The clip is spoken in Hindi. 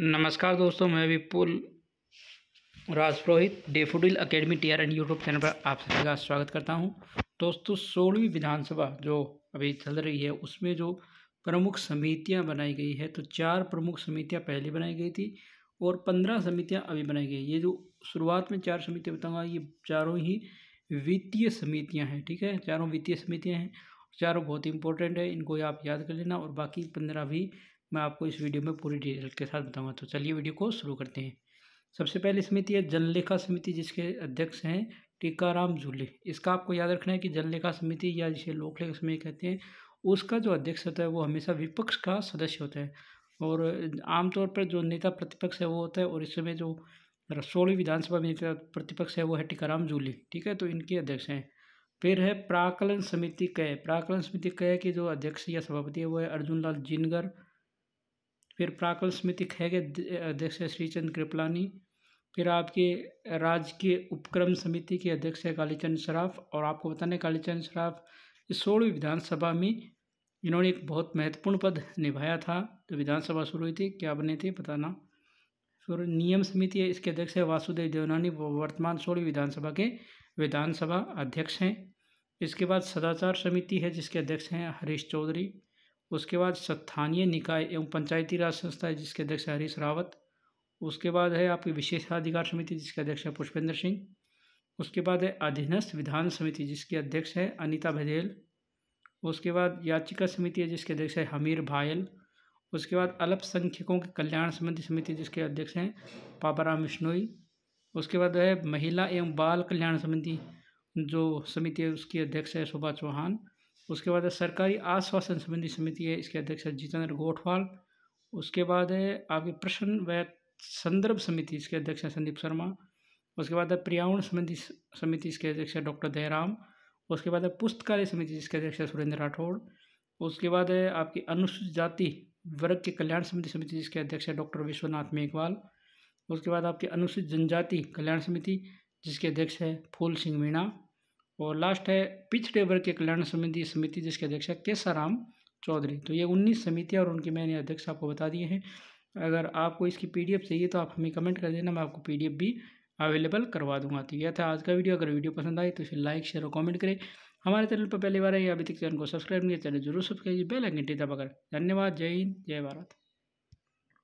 नमस्कार दोस्तों मैं Vipul Rajpurohit Daffodil Academy T R and YouTube channel पर आप सभी का स्वागत करता हूं दोस्तों सोलहवीं विधानसभा जो अभी चल रही है उसमें जो प्रमुख समितियां बनाई गई है तो चार प्रमुख समितियां पहले बनाई गई थी और पंद्रह समितियां अभी बनाई गई ये जो शुरुआत में चार समितियाँ बताऊँगा ये चारों ही वित्तीय समितियाँ हैं ठीक है चारों वित्तीय समितियाँ हैं चारों बहुत ही इंपॉर्टेंट है इनको आप याद कर लेना और बाकी पंद्रह भी मैं आपको इस वीडियो में पूरी डिटेल के साथ बताऊँगा तो चलिए वीडियो को शुरू करते हैं सबसे पहले समिति है जनलेखा समिति जिसके अध्यक्ष हैं टीकाराम झूले इसका आपको याद रखना है कि जनलेखा समिति या जिसे लोकलेखा समिति कहते हैं उसका जो अध्यक्ष होता है वो हमेशा विपक्ष का सदस्य होता है और आमतौर पर जो नेता प्रतिपक्ष है वो होता है और इस समय जो सोलहवीं विधानसभा में नेता प्रतिपक्ष है वो है टीकाराम जूली ठीक है तो इनके अध्यक्ष हैं फिर है प्राकलन समिति कह प्राकलन समिति कह के जो अध्यक्ष या सभापति है वो है अर्जुन लाल जिनगर फिर प्राकल स्मृति के अध्यक्ष श्रीचंद कृपलानी फिर आपके राज्य के उपक्रम समिति के अध्यक्ष है कालीचंद श्राफ और आपको बताने कालीचंद श्राफ इस सोलहवीं विधानसभा में इन्होंने एक बहुत महत्वपूर्ण पद निभाया था तो विधानसभा शुरू हुई थी क्या बने थे बताना फिर नियम समिति है इसके अध्यक्ष है वासुदेव देवनानी वो वर्तमान सोलहवीं विधानसभा के विधानसभा अध्यक्ष हैं इसके बाद सदाचार समिति है जिसके अध्यक्ष हैं हरीश चौधरी उसके बाद स्थानीय निकाय एवं पंचायती राज संस्था है जिसके अध्यक्ष हरीश रावत उसके बाद है आपकी विशेषाधिकार समिति जिसके अध्यक्ष है पुष्पेंद्र सिंह उसके बाद है अधीनस्थ विधान समिति जिसके अध्यक्ष है अनिता भदेल उसके बाद याचिका समिति है जिसके अध्यक्ष है हमीर भायल उसके बाद अल्पसंख्यकों के कल्याण संबंधी समिति जिसके अध्यक्ष हैं पापाराम बिश्नोई उसके बाद है महिला एवं बाल कल्याण संबंधी जो समिति है उसकी अध्यक्ष है शोभा चौहान उसके बाद है सरकारी आश्वासन संबंधी समिति है इसके अध्यक्ष है जितेंद्र गोठवाल उसके बाद है आपके प्रश्न व संदर्भ समिति इसके अध्यक्ष हैं संदीप शर्मा उसके बाद है पर्यावरण संबंधी समिति इसके अध्यक्ष है डॉक्टर दयाराम उसके बाद है पुस्तकालय समिति जिसके अध्यक्ष है सुरेंद्र राठौड़ उसके बाद है आपकी अनुसूचित जाति वर्ग के कल्याण समिति समिति जिसके अध्यक्ष है डॉक्टर विश्वनाथ मेघवाल उसके बाद आपकी अनुसूचित जनजाति कल्याण समिति जिसके अध्यक्ष है फूल सिंह मीणा और लास्ट है पिछड़े वर्ग के कल्याण समिति समिति जिसके अध्यक्ष है केसाराम चौधरी तो ये उन्नीस समितियाँ और उनके मैंने अध्यक्ष आपको बता दिए हैं अगर आपको इसकी पी चाहिए तो आप हमें कमेंट कर देना मैं आपको पी भी अवेलेबल करवा दूंगा तो यह था आज का वीडियो अगर वीडियो पसंद आए तो इसे लाइक शेयर और कमेंट करें हमारे चैनल पर पहली बार है अभी तक चैनल को सब्सक्राइब नहीं किया चैनल जरूर सब्सक्राइब बेल आइकन दबाकर धन्यवाद जय हिंद जय भारत